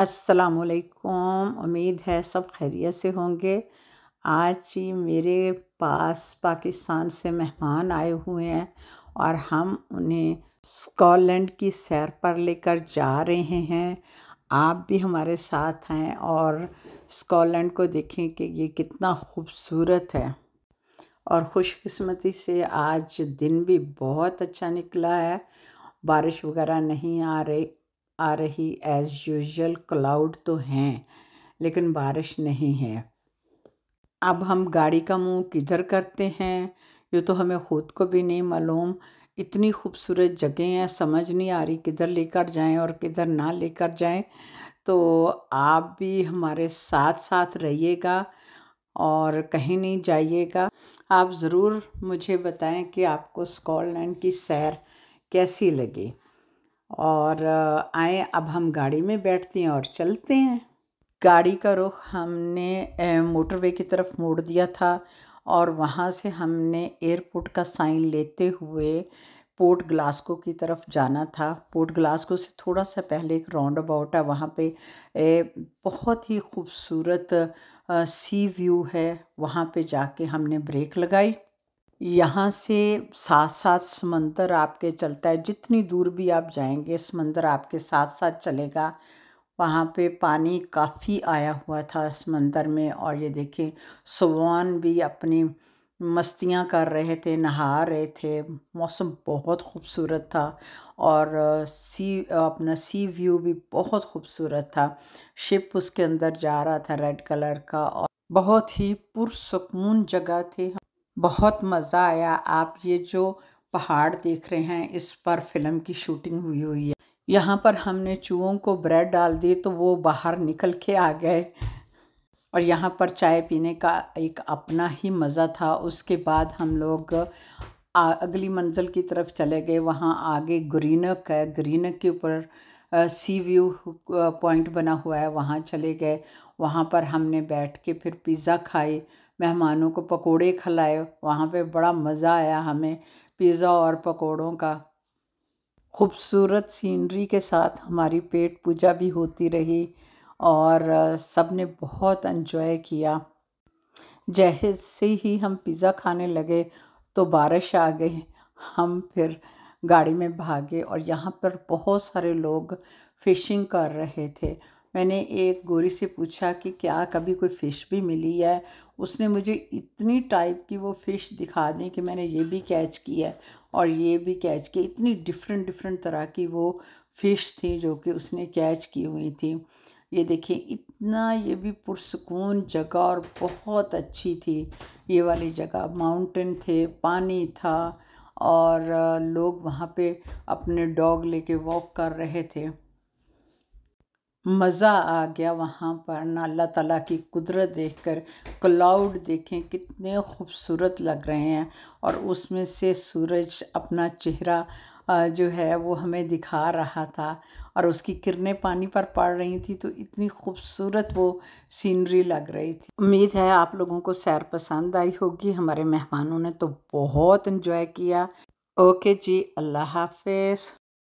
असलकुम उम्मीद है सब खैरियत से होंगे आज ही मेरे पास पाकिस्तान से मेहमान आए हुए हैं और हम उन्हें स्कॉटलैंड की सैर पर लेकर जा रहे हैं आप भी हमारे साथ हैं और स्कॉटलैंड को देखें कि ये कितना खूबसूरत है और खुशकस्मती से आज दिन भी बहुत अच्छा निकला है बारिश वगैरह नहीं आ रही आ रही एज़ यूजल क्लाउड तो हैं लेकिन बारिश नहीं है अब हम गाड़ी का मुंह किधर करते हैं ये तो हमें खुद को भी नहीं मालूम इतनी खूबसूरत जगह हैं समझ नहीं आ रही किधर लेकर जाएं और किधर ना लेकर जाएं तो आप भी हमारे साथ साथ रहिएगा और कहीं नहीं जाइएगा आप ज़रूर मुझे बताएं कि आपको स्कॉटलैंड की सैर कैसी लगी और आए अब हम गाड़ी में बैठते हैं और चलते हैं गाड़ी का रुख हमने मोटरवे की तरफ मोड़ दिया था और वहाँ से हमने एयरपोर्ट का साइन लेते हुए पोर्ट ग्लास्को की तरफ जाना था पोर्ट ग्लास्को से थोड़ा सा पहले एक राउंड अबाउट है वहाँ पे बहुत ही खूबसूरत सी व्यू है वहाँ पे जाके हमने ब्रेक लगाई यहाँ से साथ साथ समंदर आपके चलता है जितनी दूर भी आप जाएंगे समंदर आपके साथ साथ चलेगा वहाँ पे पानी काफ़ी आया हुआ था समंदर में और ये देखें सुवान भी अपनी मस्तियाँ कर रहे थे नहा रहे थे मौसम बहुत खूबसूरत था और सी अपना सी व्यू भी बहुत खूबसूरत था शिप उसके अंदर जा रहा था रेड कलर का और बहुत ही पुरसकून जगह थी बहुत मज़ा आया आप ये जो पहाड़ देख रहे हैं इस पर फिल्म की शूटिंग हुई हुई है यहाँ पर हमने चूहों को ब्रेड डाल दी तो वो बाहर निकल के आ गए और यहाँ पर चाय पीने का एक अपना ही मज़ा था उसके बाद हम लोग अगली मंजिल की तरफ चले गए वहाँ आगे ग्रीनक है ग्रीनक के ऊपर सी व्यू पॉइंट बना हुआ है वहाँ चले गए वहाँ पर हमने बैठ के फिर पिज़्ज़ा खाए मेहमानों को पकोड़े खिलाए वहाँ पे बड़ा मज़ा आया हमें पिज़्ज़ा और पकोड़ों का खूबसूरत सीनरी के साथ हमारी पेट पूजा भी होती रही और सब ने बहुत इन्जॉय किया जैसे ही हम पिज़्ज़ा खाने लगे तो बारिश आ गई हम फिर गाड़ी में भागे और यहाँ पर बहुत सारे लोग फ़िशिंग कर रहे थे मैंने एक गोरी से पूछा कि क्या कभी कोई फ़िश भी मिली है उसने मुझे इतनी टाइप की वो फ़िश दिखा दी कि मैंने ये भी कैच की है और ये भी कैच की इतनी डिफरेंट डिफरेंट तरह की वो फ़िश थी जो कि उसने कैच की हुई थी ये देखिए इतना ये भी पुरसकून जगह और बहुत अच्छी थी ये वाली जगह माउंटेन थे पानी था और लोग वहाँ पे अपने डॉग लेके वॉक कर रहे थे मज़ा आ गया वहाँ पर ना अल्लाह ताला की कुदरत देखकर क्लाउड देखें कितने खूबसूरत लग रहे हैं और उसमें से सूरज अपना चेहरा जो है वो हमें दिखा रहा था और उसकी किरणें पानी पर पड़ रही थी तो इतनी खूबसूरत वो सीनरी लग रही थी उम्मीद है आप लोगों को सैर पसंद आई होगी हमारे मेहमानों ने तो बहुत इन्जॉय किया ओके जी अल्लाह हाफिज़